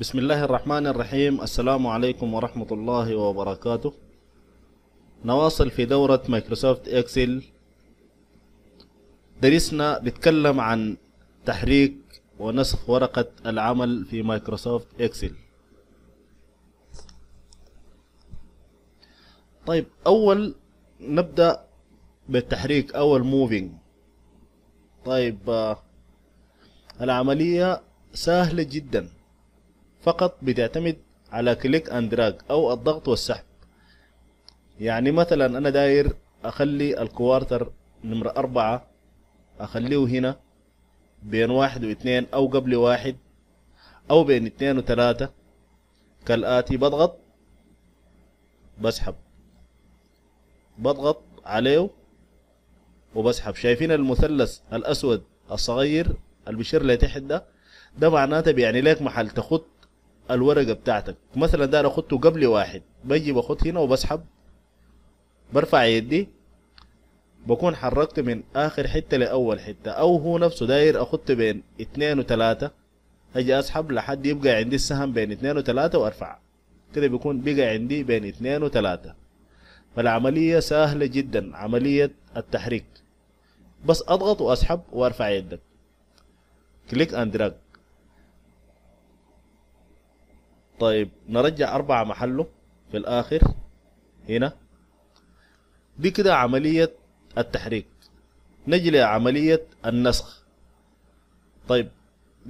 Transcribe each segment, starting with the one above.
بسم الله الرحمن الرحيم السلام عليكم ورحمة الله وبركاته نواصل في دورة مايكروسوفت اكسل درسنا بيتكلم عن تحريك ونسخ ورقة العمل في مايكروسوفت اكسل طيب اول نبدأ بالتحريك اول موفينج طيب العملية سهلة جداً فقط بتعتمد على كليك اند دراج او الضغط والسحب يعني مثلا انا داير اخلي الكوارتر نمرة اربعة اخليه هنا بين واحد واثنين او قبل واحد او بين اثنين وثلاثة كالاتي بضغط بسحب بضغط عليه وبسحب شايفين المثلث الاسود الصغير اللي بيشير لتحت ده ده معناته بيعني لك محل تخط الورقه بتاعتك مثلا ده انا اخدته قبل واحد بجي باخد هنا وبسحب برفع يدي بكون حركت من اخر حته لاول حته او هو نفسه داير اخدت بين اثنين وثلاثه اجي اسحب لحد يبقى عندي السهم بين اثنين وثلاثه وارفع كده بيكون بقى عندي بين اثنين وثلاثه فالعمليه سهله جدا عمليه التحريك بس اضغط واسحب وارفع يدك كليك اند دراج طيب نرجع أربعة محله في الآخر هنا دي كده عملية التحريك نجي لعملية النسخ طيب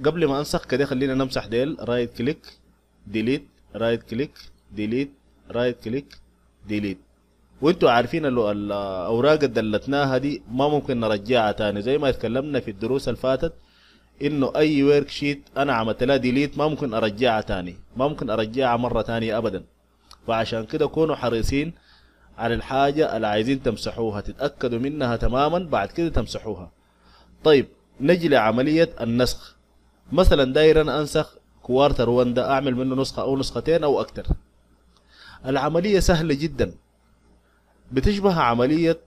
قبل ما أنسخ كده خلينا نمسح ديل رايت كليك ديليت رايت كليك ديليت رايت كليك ديليت وانتوا عارفين الاوراق اللي دلتناها دي ما ممكن نرجعها تاني زي ما اتكلمنا في الدروس اللي فاتت انه اي ورك شيت انا عملت لها ديليت ما ممكن ارجعها تاني ما ممكن ارجعها مره تانية ابدا فعشان كده كونوا حريصين على الحاجه اللي عايزين تمسحوها تتاكدوا منها تماما بعد كده تمسحوها طيب نجي لعمليه النسخ مثلا داير انا انسخ كوارتر 1 ده اعمل منه نسخه او نسختين او اكتر العمليه سهله جدا بتشبه عمليه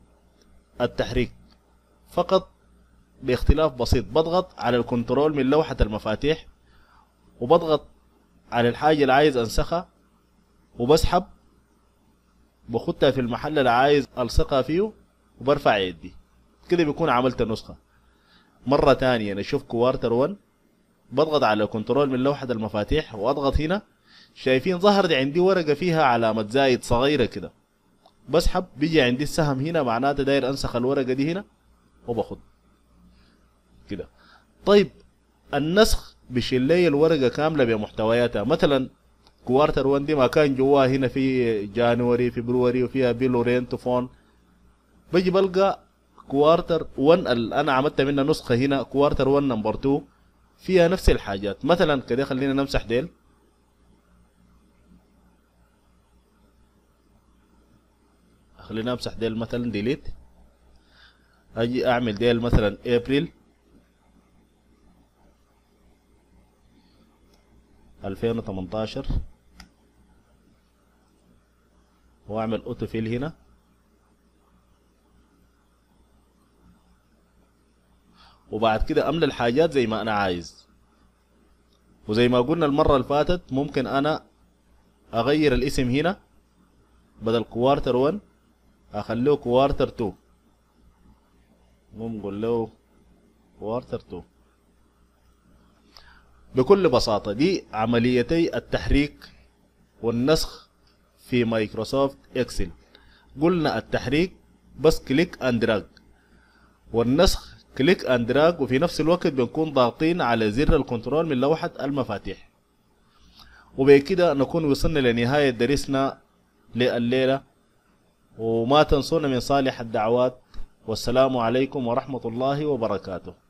التحريك فقط باختلاف بسيط بضغط على الكنترول من لوحة المفاتيح وبضغط على الحاجة اللي عايز انسخها وبسحب بخطها في المحل اللي عايز الصقها فيه وبرفع يدي كده بيكون عملت النسخة مرة تانية نشوف كوارتر 1 بضغط على كنترول من لوحة المفاتيح واضغط هنا شايفين ظهرت عندي ورقة فيها علامة زايد صغيرة كده بسحب بيجي عندي السهم هنا معناته داير انسخ الورقة دي هنا وباخد كده طيب النسخ بيشيل لي الورقه كامله بمحتوياتها مثلا كوارتر 1 دي ما كان جواها هنا في جانوري فبروري وفيها بيلورينت فون بجي بلقى كوارتر 1 اللي انا عملت منها نسخه هنا كوارتر 1 نمبر 2 فيها نفس الحاجات مثلا كده خلينا نمسح ديل خلينا امسح ديل مثلا ديليت اجي اعمل ديل مثلا ابريل 2018 واعمل اوتو فيل هنا وبعد كده املى الحاجات زي ما انا عايز وزي ما قلنا المرة اللي فاتت ممكن انا اغير الاسم هنا بدل كوارتر 1 اخليه كوارتر 2 ممكن له كوارتر 2 بكل بساطة دي عمليتي التحريك والنسخ في مايكروسوفت اكسل قلنا التحريك بس كليك اند دراج والنسخ كليك اند دراج وفي نفس الوقت بنكون ضاغطين على زر الكنترول من لوحة المفاتيح وبكده نكون وصلنا لنهاية درسنا لليلة وما تنسونا من صالح الدعوات والسلام عليكم ورحمة الله وبركاته